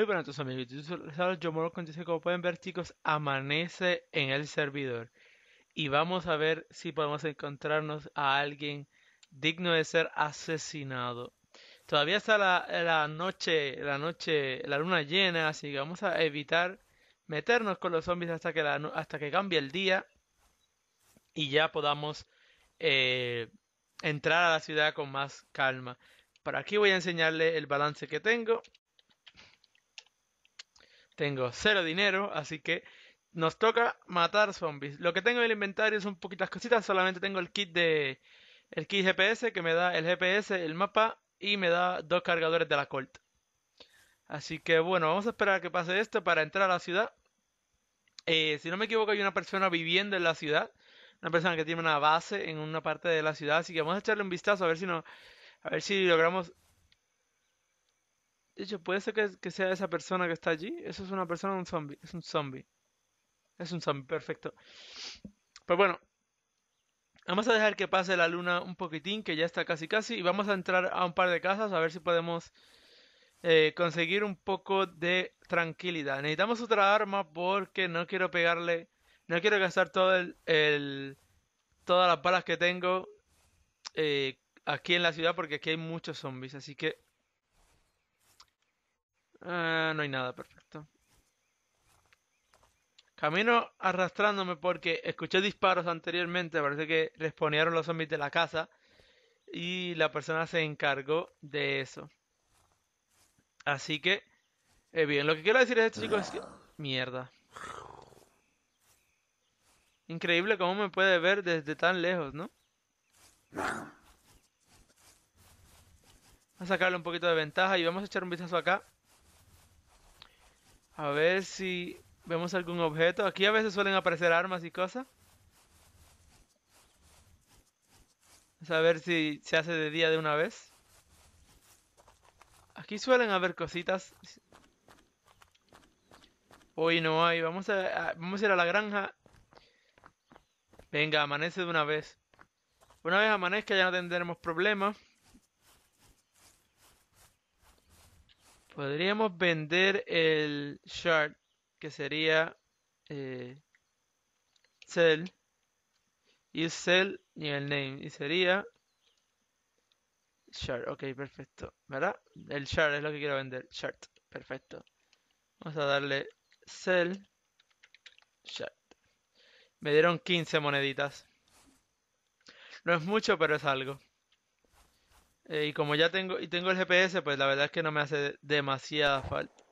Muy buenas tus amigos, yo Moro con como pueden ver chicos, amanece en el servidor y vamos a ver si podemos encontrarnos a alguien digno de ser asesinado. Todavía está la, noche, la noche, la luna llena, así que vamos a evitar meternos con los zombies hasta que, hasta que cambie el día y ya podamos eh, entrar a la ciudad con más calma. Por aquí voy a enseñarle el balance que tengo. Tengo cero dinero, así que nos toca matar zombies. Lo que tengo en el inventario son poquitas cositas, solamente tengo el kit de el kit GPS que me da el GPS, el mapa y me da dos cargadores de la Colt. Así que bueno, vamos a esperar a que pase esto para entrar a la ciudad. Eh, si no me equivoco, hay una persona viviendo en la ciudad. Una persona que tiene una base en una parte de la ciudad. Así que vamos a echarle un vistazo a ver si no, a ver si logramos de hecho, puede ser que, sea esa persona que está allí. Eso es una persona, un zombie. Es un zombie. Es un zombie, perfecto. Pues bueno. Vamos a dejar que pase la luna un poquitín, que ya está casi casi. Y vamos a entrar a un par de casas a ver si podemos eh, conseguir un poco de tranquilidad. Necesitamos otra arma porque no quiero pegarle... No quiero gastar todo todas las balas que tengo eh, aquí en la ciudad porque aquí hay muchos zombies. Así que Ah, no hay nada perfecto. Camino arrastrándome porque escuché disparos anteriormente. Parece que respondieron los zombies de la casa. Y la persona se encargó de eso. Así que, eh, bien, lo que quiero decir es esto, chicos, es que... Mierda. Increíble cómo me puede ver desde tan lejos, ¿no? Vamos a sacarle un poquito de ventaja y vamos a echar un vistazo acá. A ver si vemos algún objeto. Aquí a veces suelen aparecer armas y cosas. a ver si se hace de día de una vez. Aquí suelen haber cositas. Hoy no hay. Vamos a, vamos a ir a la granja. Venga, amanece de una vez. Una vez amanezca ya no tendremos problemas. Podríamos vender el shard que sería sell, eh, cell y y el name y sería shard. Ok, perfecto. ¿Verdad? El shard es lo que quiero vender. Shard. Perfecto. Vamos a darle sell, shard. Me dieron 15 moneditas. No es mucho, pero es algo. Eh, y como ya tengo, y tengo el GPS, pues la verdad es que no me hace demasiada falta.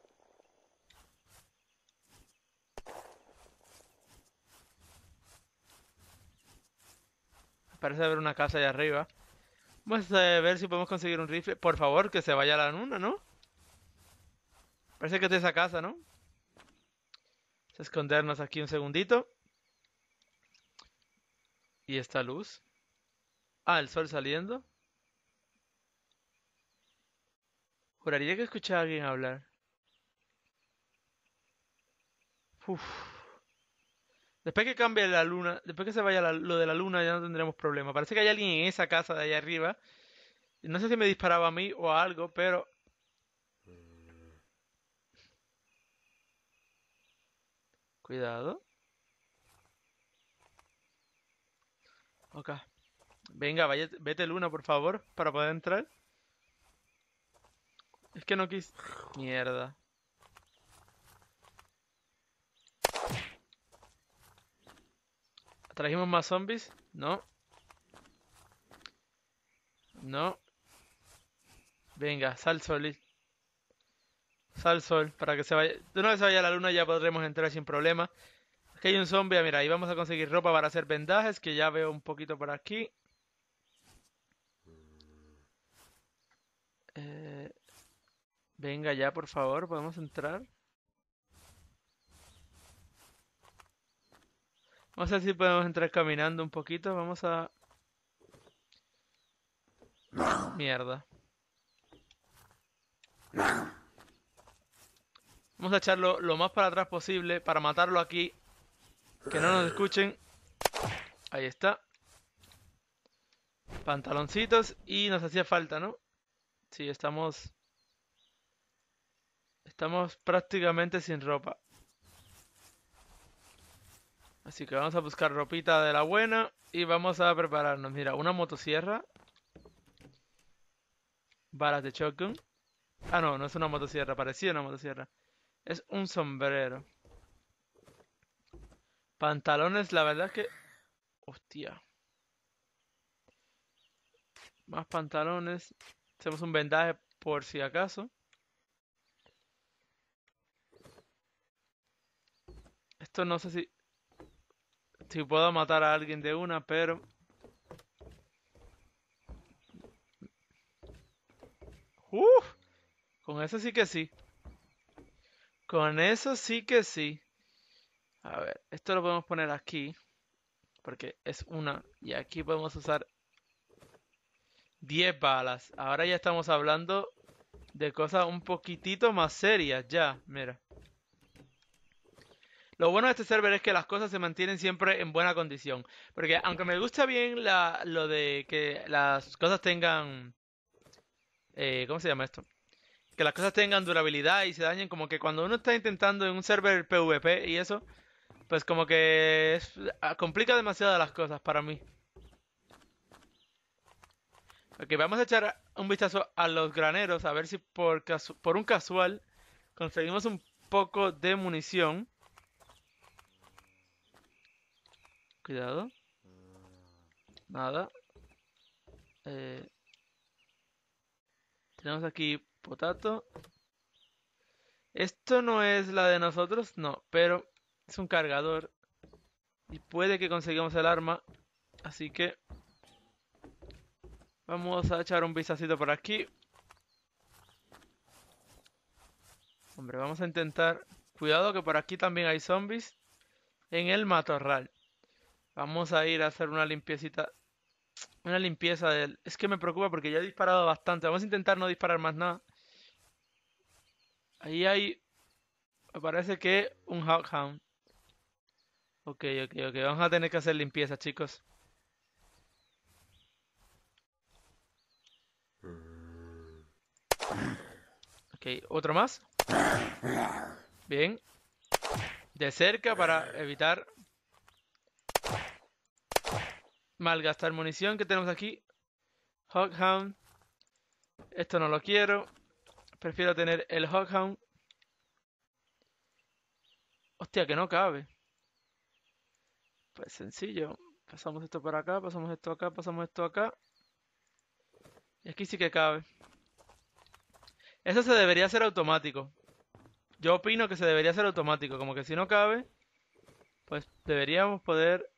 Parece haber una casa allá arriba. Vamos a ver si podemos conseguir un rifle. Por favor, que se vaya la luna, ¿no? Parece que es esa casa, ¿no? Vamos a escondernos aquí un segundito. ¿Y esta luz? Ah, el sol saliendo. Juraría que escuché a alguien hablar. Después que cambie la luna, después que se vaya lo de la luna, ya no tendremos problema. Parece que hay alguien en esa casa de allá arriba. No sé si me disparaba a mí o a algo, pero. Cuidado. Ok. Venga, vete Luna, por favor, para poder entrar. Es que no quis... Mierda. ¿Trajimos más zombies? No. No. Venga, sal sol. Sal sol para que se vaya. De una vez se vaya la luna ya podremos entrar sin problema. Aquí hay un zombie, mira, ahí vamos a conseguir ropa para hacer vendajes, que ya veo un poquito por aquí. Venga ya, por favor, podemos entrar. Vamos a ver si podemos entrar caminando un poquito. Vamos a... Mierda. Vamos a echarlo lo más para atrás posible para matarlo aquí. Que no nos escuchen. Ahí está. Pantaloncitos y nos hacía falta, ¿no? Sí, estamos Estamos prácticamente sin ropa. Así que vamos a buscar ropita de la buena y vamos a prepararnos. Mira, una motosierra. Balas de shotgun. Ah, no, no es una motosierra, parecía una motosierra. Es un sombrero. Pantalones, la verdad es que... Hostia. Más pantalones. Hacemos un vendaje por si acaso. no sé si... Si puedo matar a alguien de una, pero... Con eso sí que sí. Con eso sí que sí. A ver, esto lo podemos poner aquí. Porque es una. Y aquí podemos usar 10 balas. Ahora ya estamos hablando de cosas un poquitito más serias ya. Mira. Lo bueno de este server es que las cosas se mantienen siempre en buena condición. Porque aunque me gusta bien lo de que las cosas tengan... Eh, ¿Cómo se llama esto? Que las cosas tengan durabilidad y se dañen, como que cuando uno está intentando en un server PvP y eso, pues como que ah, complica demasiado las cosas para mí. Ok, vamos a echar un vistazo a los graneros, a ver si por, por un casual conseguimos un poco de munición. Cuidado. Nada. Eh, tenemos aquí potato. Esto no es la de nosotros, no, pero es un cargador. Y puede que consigamos el arma. Así que... Vamos a echar un vistacito por aquí. Hombre, vamos a intentar... Cuidado que por aquí también hay zombies. En el matorral. Vamos a ir a hacer una limpiecita. Una limpieza del... Es que me preocupa porque ya he disparado bastante. Vamos a intentar no disparar más nada. Ahí hay... Me parece que un hound. Ok, ok, ok. Vamos a tener que hacer limpieza, chicos. Ok, otro más. Bien. De cerca para evitar Malgastar munición que tenemos aquí. Hoghound. Esto no lo quiero. Prefiero tener el Hoghound. Hostia, que no cabe. Pues sencillo. Pasamos esto para acá, pasamos esto acá, pasamos esto acá. Y aquí sí que cabe. Eso se debería hacer automático. Yo opino que se debería hacer automático. Como que si no cabe, pues deberíamos poder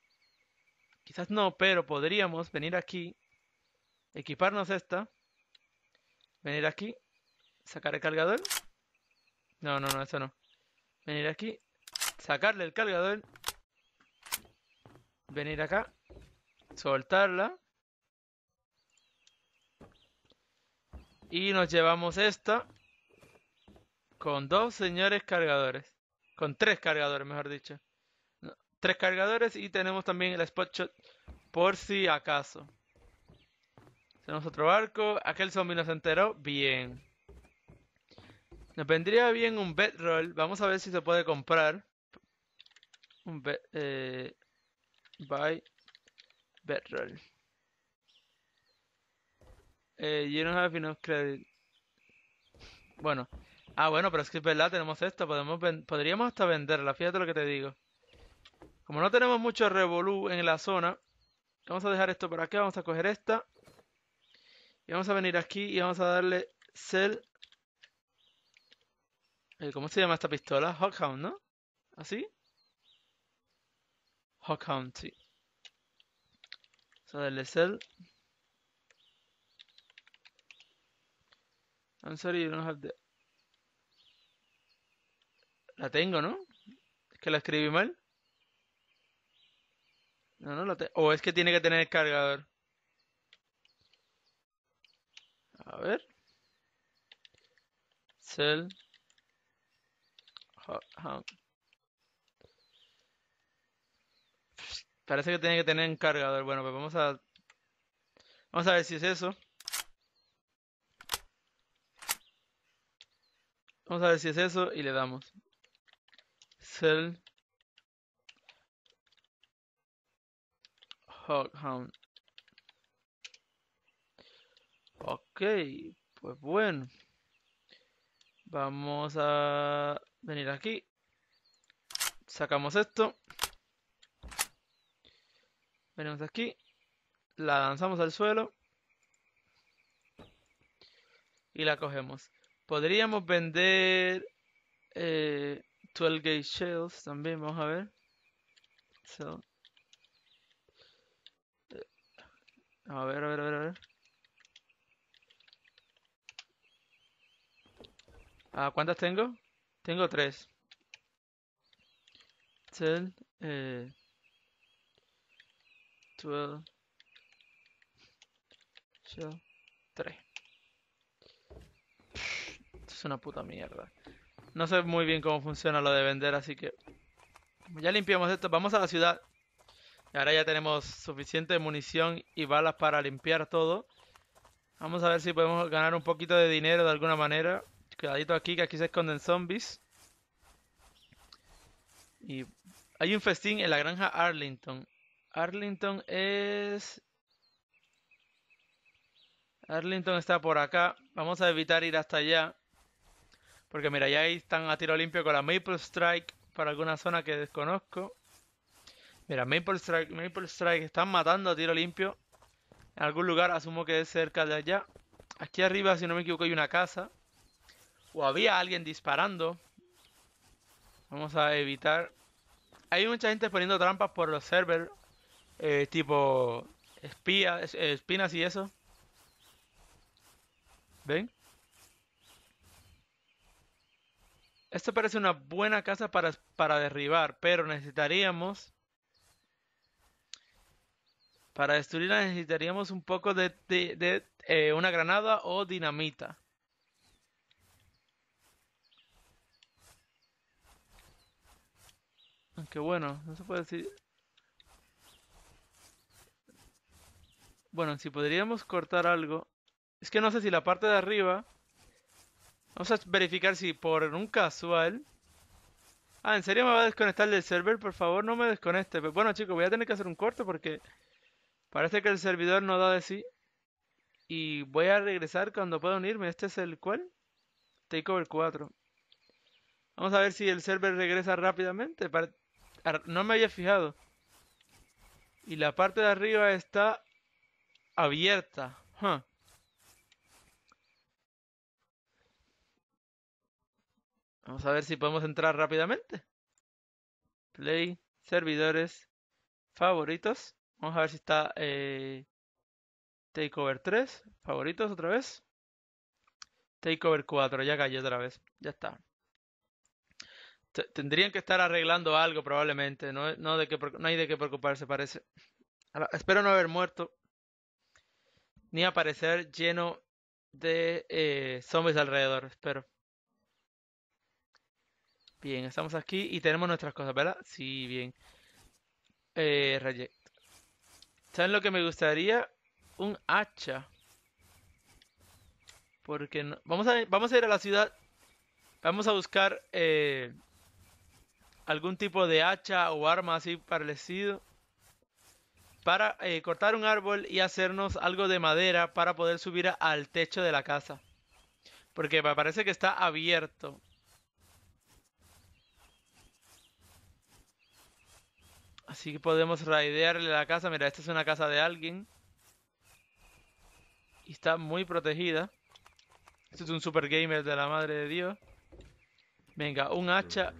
Quizás no, pero podríamos venir aquí, equiparnos esta, venir aquí, sacar el cargador. No, no, no, eso no. Venir aquí, sacarle el cargador. Venir acá, soltarla. Y nos llevamos esta con dos señores cargadores. Con tres cargadores, mejor dicho tres cargadores y tenemos también el spot shot por si acaso. Tenemos otro barco. Aquel zombie nos enteró. Bien. Nos vendría bien un bedroll. Vamos a ver si se puede comprar. Un eh, buy bedroll. Eh, you credit. Bueno. Ah, bueno, pero es que es verdad, tenemos esto. Podemos podríamos hasta venderla. Fíjate lo que te digo. Como no tenemos mucho revolú en la zona, vamos a dejar esto por acá, vamos a coger esta. Y vamos a venir aquí y vamos a darle cell. Eh, ¿Cómo se llama esta pistola? Hawkhound, ¿no? ¿Así? Hawkhound, sí. Vamos a darle cell. I'm sorry, you don't have the... La tengo, ¿no? Es que la escribí mal. No, no O es que tiene que tener cargador. A ver. Cell. Parece que tiene que tener cargador. Bueno, pues vamos a... Vamos a ver si es eso. Vamos a ver si es eso y le damos. Cell. Ok, pues bueno. Vamos a venir aquí. Sacamos esto. Venimos aquí. La lanzamos al suelo. Y la cogemos. Podríamos vender 12 eh, gate shells también. Vamos a ver. So, A ver, a ver, a ver, a ver. Ah, ¿Cuántas tengo? Tengo tres. Tell, eh, 12, 3. Esto es una puta mierda. No sé muy bien cómo funciona lo de vender, así que... ya limpiamos esto, vamos a la ciudad. Ahora ya tenemos suficiente munición y balas para limpiar todo. Vamos a ver si podemos ganar un poquito de dinero de alguna manera. Cuidadito aquí, que aquí se esconden zombies. Y hay un festín en la granja Arlington. Arlington es... Arlington está por acá. Vamos a evitar ir hasta allá. Porque mira, ya ahí están a tiro limpio con la Maple Strike para alguna zona que desconozco. Mira, Maple Strike, Maple Strike. Están matando a tiro limpio. En algún lugar, asumo que es cerca de allá. Aquí arriba, si no me equivoco, hay una casa. O había alguien disparando. Vamos a evitar. Hay mucha gente poniendo trampas por los servers. Eh, tipo espías, eh, espinas y eso. ¿Ven? Esto parece una buena casa para, para derribar, pero necesitaríamos para destruirla necesitaríamos un poco de, de, de eh, una granada o dinamita. Aunque bueno, no se puede decir... Bueno, si podríamos cortar algo... Es que no sé si la parte de arriba... Vamos a verificar si por un casual... Ah, ¿en serio me va a desconectar del server? Por favor, no me desconecte. Pero bueno, chicos, voy a tener que hacer un corte porque... Parece que el servidor no da de sí. Y voy a regresar cuando pueda unirme. ¿Este es el cual? Takeover 4. Vamos a ver si el server regresa rápidamente. No me había fijado. Y la parte de arriba está abierta. Vamos a ver si podemos entrar rápidamente. Play, servidores, favoritos. Vamos a ver si está eh, Takeover 3, favoritos otra vez. Takeover 4, ya cayó otra vez, ya está. tendrían que estar arreglando algo probablemente, no, de que, hay de qué preocuparse, parece. espero no haber muerto, ni aparecer lleno de eh, zombies alrededor, espero. Bien, estamos aquí y tenemos nuestras cosas, ¿verdad? Sí, bien. Eh, ¿Saben lo que me gustaría? Un hacha. Porque no... vamos, a, vamos a ir a la ciudad. Vamos a buscar eh, algún tipo de hacha o arma así parecido. Para eh, cortar un árbol y hacernos algo de madera para poder subir al techo de la casa. Porque me parece que está abierto. Así que podemos raidearle la casa. Mira, esta es una casa de alguien. Y está muy protegida. Este es un super gamer de la madre de Dios. Venga, un hacha.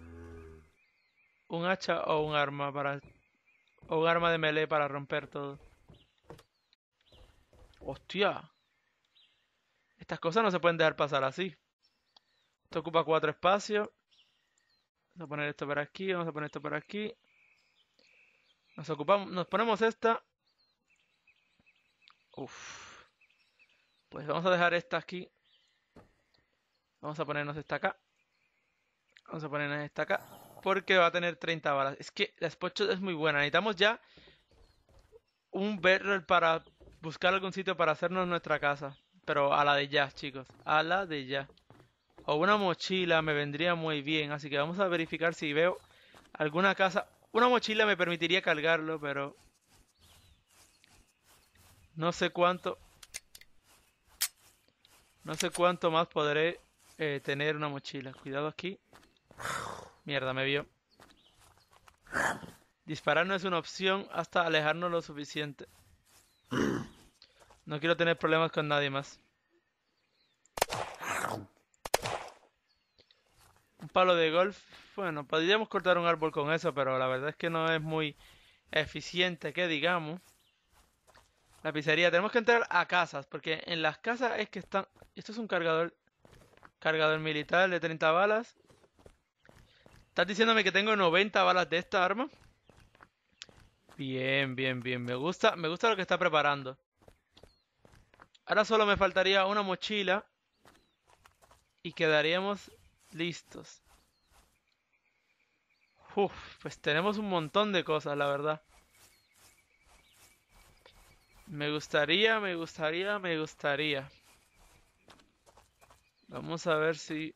Un hacha o un arma para. O un arma de melee para romper todo. ¡Hostia! Estas cosas no se pueden dejar pasar así. Esto ocupa cuatro espacios. Vamos a poner esto por aquí, vamos a poner esto por aquí. Nos ocupamos, nos ponemos esta. Uf. Pues vamos a dejar esta aquí. Vamos a ponernos esta acá. Vamos a ponernos esta acá. Porque va a tener 30 balas. Es que la espocho es muy buena. Necesitamos ya un barrel para buscar algún sitio para hacernos nuestra casa. Pero a la de ya, chicos. A la de ya. O una mochila me vendría muy bien. Así que vamos a verificar si veo alguna casa. Una mochila me permitiría cargarlo, pero... No sé cuánto... No sé cuánto más podré eh, tener una mochila. Cuidado aquí. Mierda, me vio. Disparar no es una opción hasta alejarnos lo suficiente. No quiero tener problemas con nadie más. palo de golf, bueno, podríamos cortar un árbol con eso, pero la verdad es que no es muy eficiente, que digamos. La pizzería, tenemos que entrar a casas, porque en las casas es que están... Esto es un cargador cargador militar de 30 balas. ¿Estás diciéndome que tengo 90 balas de esta arma? Bien, bien, bien. Me gusta, me gusta lo que está preparando. Ahora solo me faltaría una mochila. Y quedaríamos Listos. pues tenemos un montón de cosas, la verdad. Me gustaría, me gustaría, me gustaría. Vamos a ver si...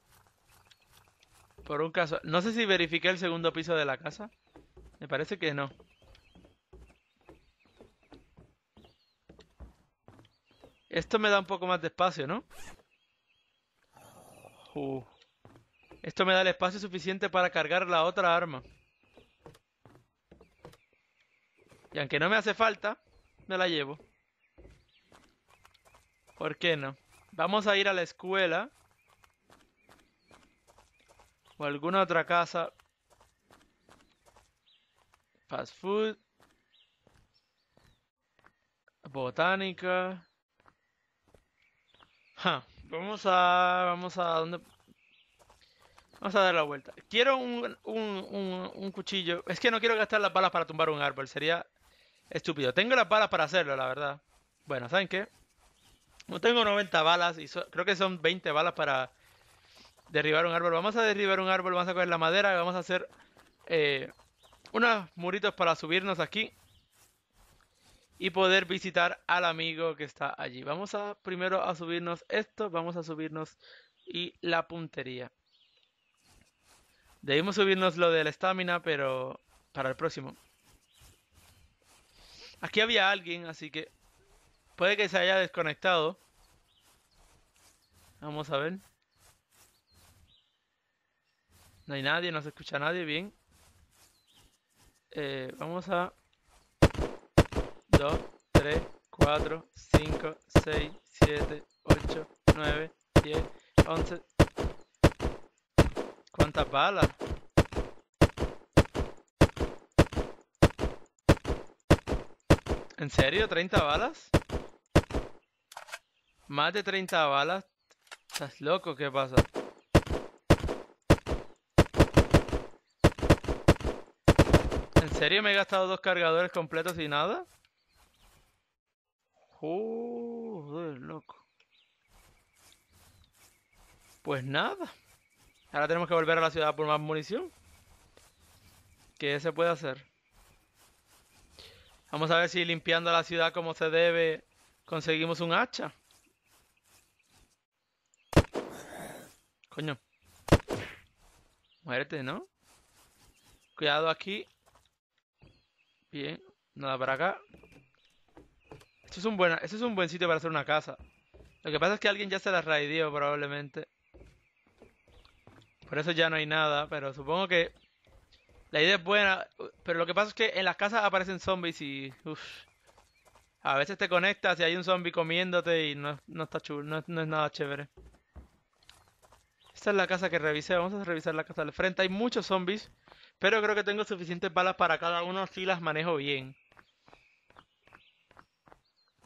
Por un caso... No sé si verifiqué el segundo piso de la casa. Me parece que no. Esto me da un poco más de espacio, ¿no? Uh. Esto me da el espacio suficiente para cargar la otra arma. Y aunque no me hace falta, me la llevo. ¿Por qué no? Vamos a ir a la escuela. O alguna otra casa. Fast food. Botánica. Vamos a... Vamos a... ¿Dónde? Vamos a dar la vuelta. Quiero un, un, cuchillo. Es que no quiero gastar las balas para tumbar un árbol. Sería estúpido. Tengo las balas para hacerlo, la verdad. Bueno, ¿saben qué? No tengo 90 balas y creo que son 20 balas para derribar un árbol. Vamos a derribar un árbol, vamos a coger la madera y vamos a hacer eh, unos muritos para subirnos aquí y poder visitar al amigo que está allí. Vamos a primero a subirnos esto, vamos a subirnos y la puntería. Debimos subirnos lo de la estamina, pero para el próximo. Aquí había alguien, así que puede que se haya desconectado. Vamos a ver. No hay nadie, no se escucha nadie, bien. Eh, vamos a 2, 3, 4, 5, 6, 7, 8, 9, 10, 11, cuántas balas. ¿En serio? ¿30 balas? Más de 30 balas. ¿Estás loco? ¿Qué pasa? ¿En serio me he gastado dos cargadores completos y nada? Joder, loco. Pues nada. Ahora tenemos que volver a la ciudad por más munición. ¿Qué se puede hacer? Vamos a ver si limpiando la ciudad como se debe conseguimos un hacha. Coño. Muérete, ¿no? Cuidado aquí. Bien. Nada para acá. Esto es un buen, esto es un buen sitio para hacer una casa. Lo que pasa es que alguien ya se la raidió probablemente. Por eso ya no hay nada, pero supongo que la idea es buena, pero lo que pasa es que en las casas aparecen zombies y... a veces te conectas y hay un zombie comiéndote y no, no está chulo, no, es nada chévere. Esta es la casa que revisé, vamos a revisar la casa la frente. Hay muchos zombies, pero creo que tengo suficientes balas para cada uno si las manejo bien.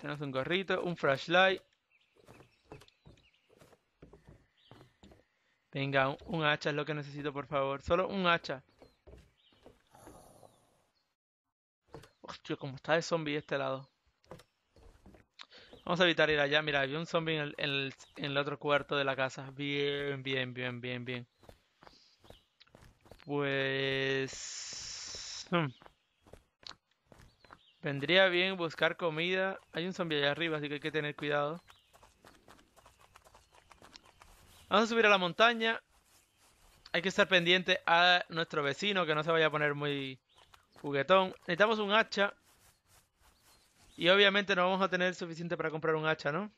Tenemos un gorrito, un flashlight. Venga, un, hacha es lo que necesito, por favor. Solo un hacha. Hostia, como está de zombie este lado. Vamos a evitar ir allá. Mira, había un zombie en el, en, el, otro cuarto de la casa. Bien, bien, bien, bien, bien. Pues... Hmm. Vendría bien buscar comida. Hay un zombie allá arriba, así que hay que tener cuidado. Vamos a subir a la montaña. Hay que estar pendiente a nuestro vecino, que no se vaya a poner muy juguetón. Necesitamos un hacha. Y obviamente no vamos a tener suficiente para comprar un hacha, ¿no?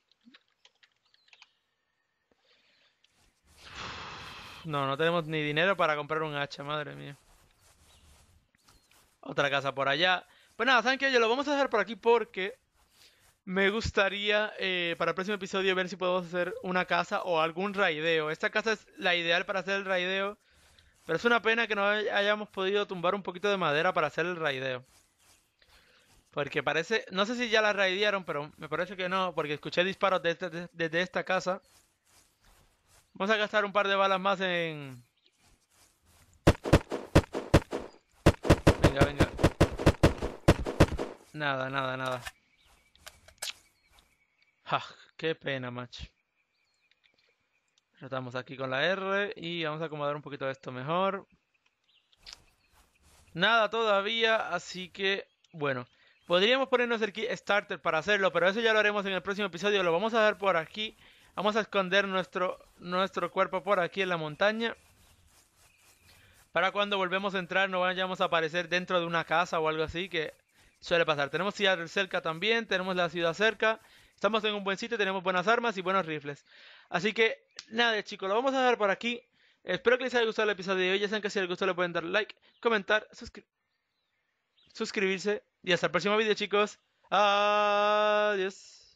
No, no tenemos ni dinero para comprar un hacha, madre mía. Otra casa por allá. Pues nada, ¿saben qué? Yo lo vamos a dejar por aquí porque me gustaría eh, para el próximo episodio ver si podemos hacer una casa o algún raideo. Esta casa es la ideal para hacer el raideo. Pero es una pena que no hayamos podido tumbar un poquito de madera para hacer el raideo. Porque parece, no sé si ya la raidearon, pero me parece que no, porque escuché disparos desde, esta casa. Vamos a gastar un par de balas más en... Venga, venga. Nada, nada, nada qué pena, macho. Estamos aquí con la R y vamos a acomodar un poquito esto mejor. Nada todavía, así que bueno. Podríamos ponernos el starter para hacerlo, pero eso ya lo haremos en el próximo episodio. Lo vamos a dejar por aquí. Vamos a esconder nuestro, nuestro cuerpo por aquí en la montaña. Para cuando volvemos a entrar no vayamos a aparecer dentro de una casa o algo así que suele pasar. Tenemos Seattle cerca también, tenemos la ciudad cerca. Estamos en un buen sitio, tenemos buenas armas y buenos rifles. Así que, nada chicos, lo vamos a dejar por aquí. Espero que les haya gustado el episodio de hoy. Ya saben que si les gustó le pueden dar like, comentar, suscribirse. Y hasta el próximo video chicos. Adiós.